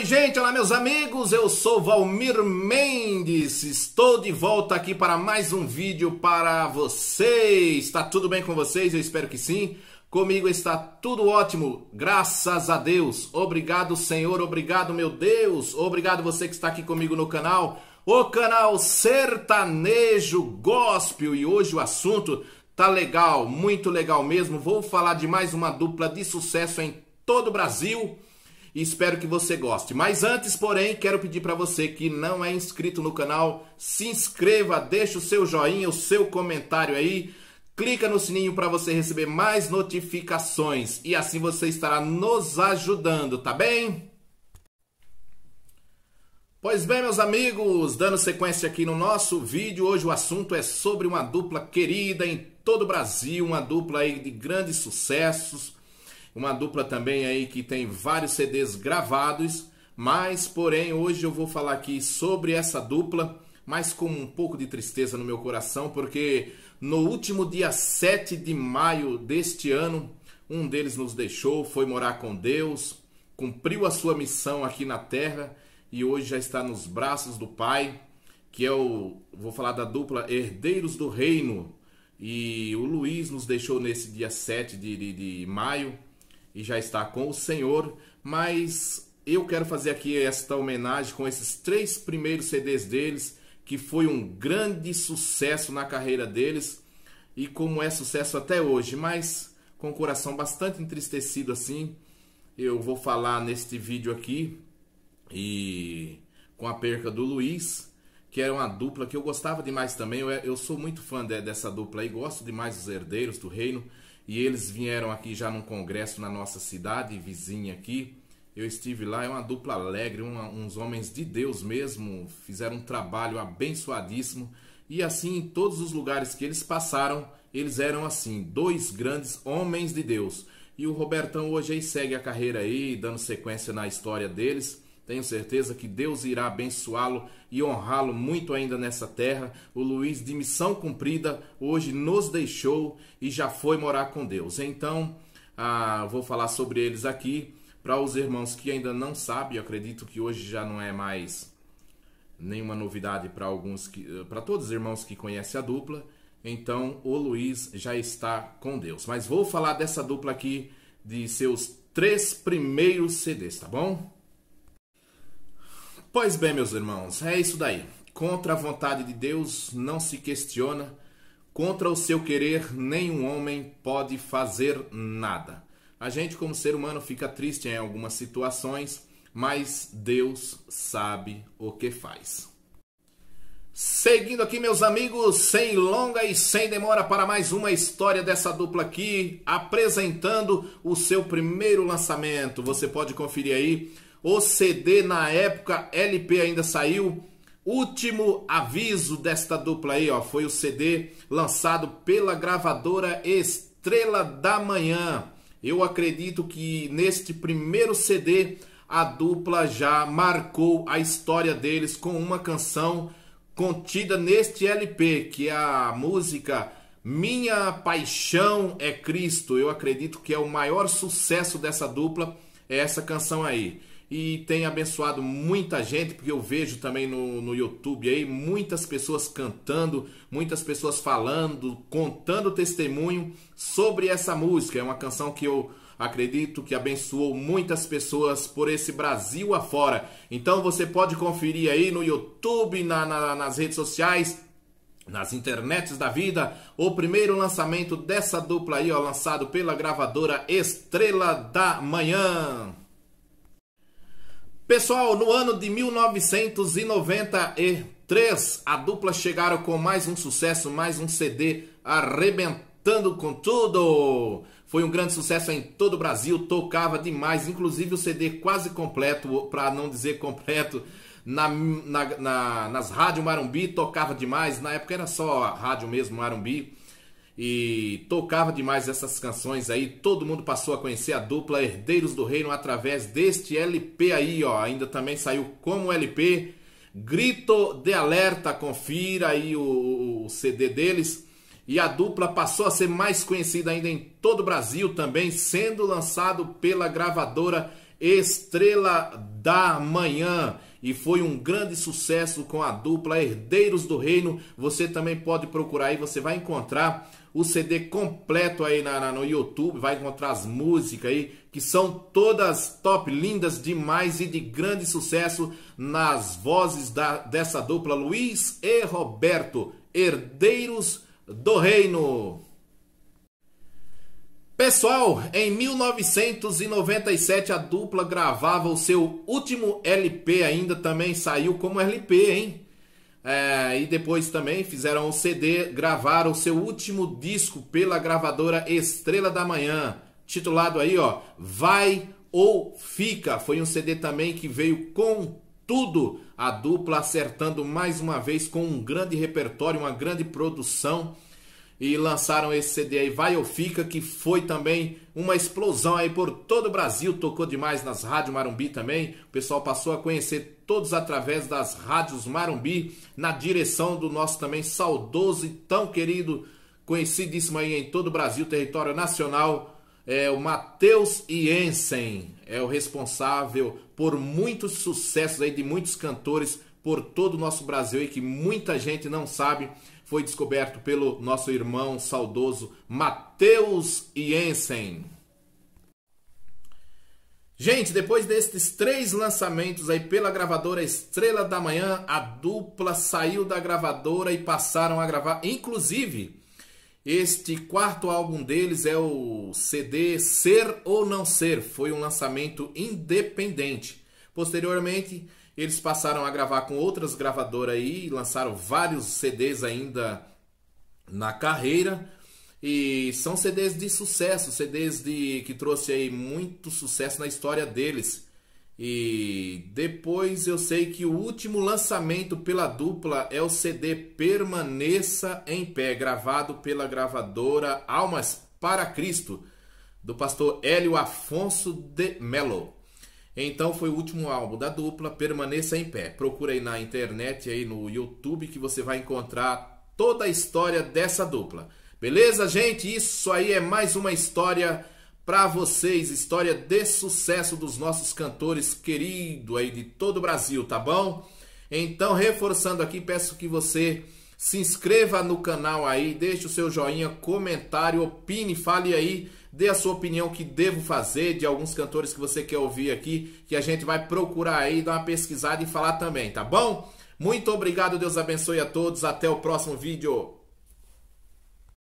Oi, gente, olá, meus amigos. Eu sou Valmir Mendes. Estou de volta aqui para mais um vídeo para vocês. Está tudo bem com vocês? Eu espero que sim. Comigo está tudo ótimo, graças a Deus. Obrigado, Senhor. Obrigado, meu Deus. Obrigado você que está aqui comigo no canal, o canal Sertanejo Gospel. E hoje o assunto tá legal, muito legal mesmo. Vou falar de mais uma dupla de sucesso em todo o Brasil e espero que você goste. Mas antes, porém, quero pedir para você que não é inscrito no canal, se inscreva, deixe o seu joinha, o seu comentário aí, clica no sininho para você receber mais notificações e assim você estará nos ajudando, tá bem? Pois bem, meus amigos, dando sequência aqui no nosso vídeo, hoje o assunto é sobre uma dupla querida em todo o Brasil, uma dupla aí de grandes sucessos, uma dupla também aí que tem vários CDs gravados, mas porém hoje eu vou falar aqui sobre essa dupla, mas com um pouco de tristeza no meu coração, porque no último dia 7 de maio deste ano, um deles nos deixou, foi morar com Deus, cumpriu a sua missão aqui na terra e hoje já está nos braços do Pai, que é o, vou falar da dupla Herdeiros do Reino. E o Luiz nos deixou nesse dia 7 de, de, de maio, e já está com o Senhor, mas eu quero fazer aqui esta homenagem com esses três primeiros CDs deles, que foi um grande sucesso na carreira deles e como é sucesso até hoje, mas com o coração bastante entristecido assim, eu vou falar neste vídeo aqui e com a perca do Luiz, que era uma dupla que eu gostava demais também. Eu, eu sou muito fã de, dessa dupla e gosto demais dos Herdeiros do Reino e eles vieram aqui já num congresso na nossa cidade vizinha aqui. Eu estive lá, é uma dupla alegre, uma, uns homens de Deus mesmo, fizeram um trabalho abençoadíssimo. E assim, em todos os lugares que eles passaram, eles eram assim, dois grandes homens de Deus. E o Robertão hoje aí segue a carreira aí, dando sequência na história deles. Tenho certeza que Deus irá abençoá-lo e honrá-lo muito ainda nessa terra. O Luiz, de missão cumprida, hoje nos deixou e já foi morar com Deus. Então, ah, vou falar sobre eles aqui. Para os irmãos que ainda não sabem, eu acredito que hoje já não é mais nenhuma novidade para alguns que. Eh, para todos os irmãos que conhecem a dupla. Então, o Luiz já está com Deus. Mas vou falar dessa dupla aqui, de seus três primeiros CDs, tá bom? Pois bem, meus irmãos, é isso daí. Contra a vontade de Deus não se questiona, contra o seu querer nenhum homem pode fazer nada. A gente, como ser humano, fica triste em algumas situações, mas Deus sabe o que faz. Seguindo aqui, meus amigos, sem longa e sem demora para mais uma história dessa dupla aqui, apresentando o seu primeiro lançamento. Você pode conferir aí o CD na época, LP ainda saiu. Último aviso desta dupla aí, ó, foi o CD lançado pela gravadora Estrela da Manhã. Eu acredito que neste primeiro CD a dupla já marcou a história deles com uma canção contida neste LP, que é a música Minha Paixão é Cristo. Eu acredito que é o maior sucesso dessa dupla, é essa canção aí e tem abençoado muita gente, porque eu vejo também no, no YouTube aí muitas pessoas cantando, muitas pessoas falando, contando testemunho sobre essa música. É uma canção que eu acredito que abençoou muitas pessoas por esse Brasil afora. Então você pode conferir aí no YouTube, na, na, nas redes sociais, nas internets da vida, o primeiro lançamento dessa dupla aí, ó, lançado pela gravadora Estrela da Manhã. Pessoal, no ano de 1993, a dupla chegaram com mais um sucesso, mais um CD arrebentando com tudo. Foi um grande sucesso em todo o Brasil, tocava demais, inclusive o CD quase completo, para não dizer completo, na, na, na, nas rádios Marumbi, tocava demais. Na época era só rádio mesmo, Marumbi e tocava demais essas canções aí. Todo mundo passou a conhecer a dupla Herdeiros do Reino através deste LP aí, ó. Ainda também saiu como LP. Grito de Alerta, confira aí o, o CD deles. E a dupla passou a ser mais conhecida ainda em todo o Brasil também, sendo lançado pela gravadora Estrela da Manhã e foi um grande sucesso com a dupla Herdeiros do Reino. Você também pode procurar aí, você vai encontrar o CD completo aí na, na, no YouTube, vai encontrar as músicas aí, que são todas top, lindas demais e de grande sucesso nas vozes da, dessa dupla Luiz e Roberto, Herdeiros do Reino. Pessoal, em 1997 a dupla gravava o seu último LP ainda, também saiu como LP, hein? É, e depois também fizeram o CD, gravaram o seu último disco pela gravadora Estrela da Manhã, titulado aí, ó, Vai ou Fica. Foi um CD também que veio com tudo, a dupla acertando mais uma vez com um grande repertório, uma grande produção e lançaram esse CD aí, Vai ou Fica, que foi também uma explosão aí por todo o Brasil, tocou demais nas rádios Marumbi também. O pessoal passou a conhecer todos através das rádios Marumbi, na direção do nosso também saudoso e tão querido, conhecidíssimo aí em todo o Brasil, território nacional, é o Matheus Jensen, é o responsável por muitos sucessos aí de muitos cantores por todo o nosso Brasil e que muita gente não sabe foi descoberto pelo nosso irmão saudoso Matheus Jensen. Gente, depois destes três lançamentos aí pela gravadora Estrela da Manhã, a dupla saiu da gravadora e passaram a gravar. Inclusive, este quarto álbum deles é o CD Ser ou Não Ser. Foi um lançamento independente. Posteriormente, eles passaram a gravar com outras gravadoras aí, lançaram vários CDs ainda na carreira. E são CDs de sucesso, CDs de que trouxe aí muito sucesso na história deles. E depois eu sei que o último lançamento pela dupla é o CD Permaneça em Pé, gravado pela gravadora Almas para Cristo, do pastor Hélio Afonso de Mello. Então foi o último álbum da dupla, Permaneça em Pé. Procura aí na internet, aí no YouTube, que você vai encontrar toda a história dessa dupla. Beleza, gente? Isso aí é mais uma história para vocês, história de sucesso dos nossos cantores querido aí de todo o Brasil, tá bom? Então, reforçando aqui, peço que você se inscreva no canal aí, deixe o seu joinha, comentário, opine, fale aí, dê a sua opinião que devo fazer de alguns cantores que você quer ouvir aqui, que a gente vai procurar aí, dar uma pesquisada e falar também, tá bom? Muito obrigado, Deus abençoe a todos, até o próximo vídeo.